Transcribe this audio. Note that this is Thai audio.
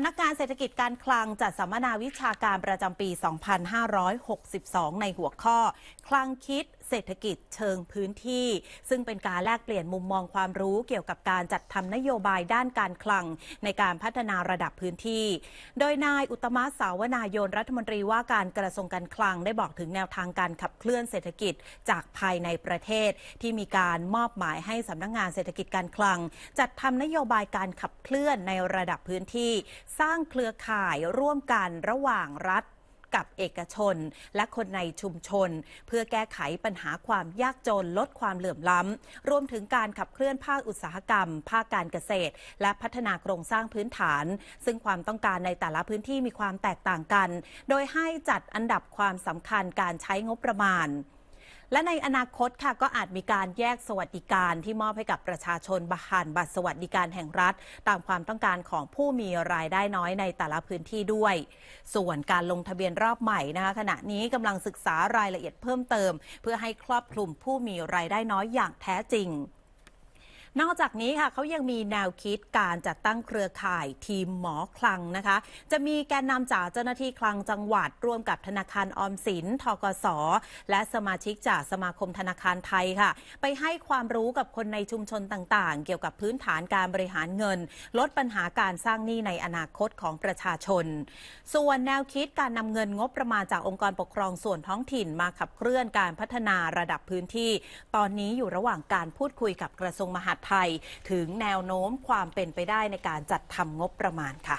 ำนักงานเศรษฐกิจการคลังจัดสัมมนาวิชาการประจำปี 2562 ในหัวข้อ คลังคิดเศรษฐกิจเชิงพื้นที่ ซึ่งเป็นการแลกเปลี่ยนมุมมองความรู้เกี่ยวกับการจัดทำนโยบายด้านการคลังในการพัฒนาระดับพื้นที่ โดยนายอุตมะสาวนายนรัฐมนตรีว่าการกระทรวงการคลังได้บอกถึงแนวทางการขับเคลื่อนเศรษฐกิจจากภายในประเทศที่มีการมอบหมายให้สำนักงงานเศรษฐกิจการคลัง จัดทำนโยบายการขับเคลื่อนในระดับพื้นที่ สร้างเครือข่ายร่วมกันระหว่างรัฐกับเอกชนและคนในชุมชน เพื่อแก้ไขปัญหาความยากจนลดความเหลื่อมล้ำรวมถึงการขับเคลื่อนภาคอุตสาหกรรม ภาคการเกษตร และพัฒนาโครงสร้างพื้นฐาน ซึ่งความต้องการในแต่ละพื้นที่มีความแตกต่างกัน โดยให้จัดอันดับความสำคัญการใช้งบประมาณและในอนาคตค่ะก็อาจมีการแยกสวัสดิการที่มอบให้กับประชาชนบหานบัตรสวัสดิการแห่งรัฐ ตามความต้องการของผู้มีรายได้น้อยในแต่ละพื้นที่ด้วย ส่วนการลงทะเบียนรอบใหม่นะคะขณะนี้กำลังศึกษารายละเอียดเพิ่มเติมเพื่อให้ครอบคลุมผู้มีรายได้น้อยอย่างแท้จริงนอกจากนี้ค่ะเขายังมีแนวคิดการจัดตั้งเครือข่ายทีมหมอคลังนะคะ จะมีแกนนำจากเจ้าหน้าที่คลังจังหวัด ร่วมกับธนาคารออมสินทกส และสมาชิกจากสมาคมธนาคารไทยค่ะ ไปให้ความรู้กับคนในชุมชนต่างๆ เกี่ยวกับพื้นฐานการบริหารเงิน ลดปัญหาการสร้างหนี้ในอนาคตของประชาชน ส่วนแนวคิดการนำเงินงบประมาณจากองค์กรปกครองส่วนท้องถิ่น มาขับเคลื่อนการพัฒนาระดับพื้นที่ ตอนนี้อยู่ระหว่างการพูดคุยกับกระทรวงมหาดไทยถึงแนวโน้มความเป็นไปได้ในการจัดทำงบประมาณค่ะ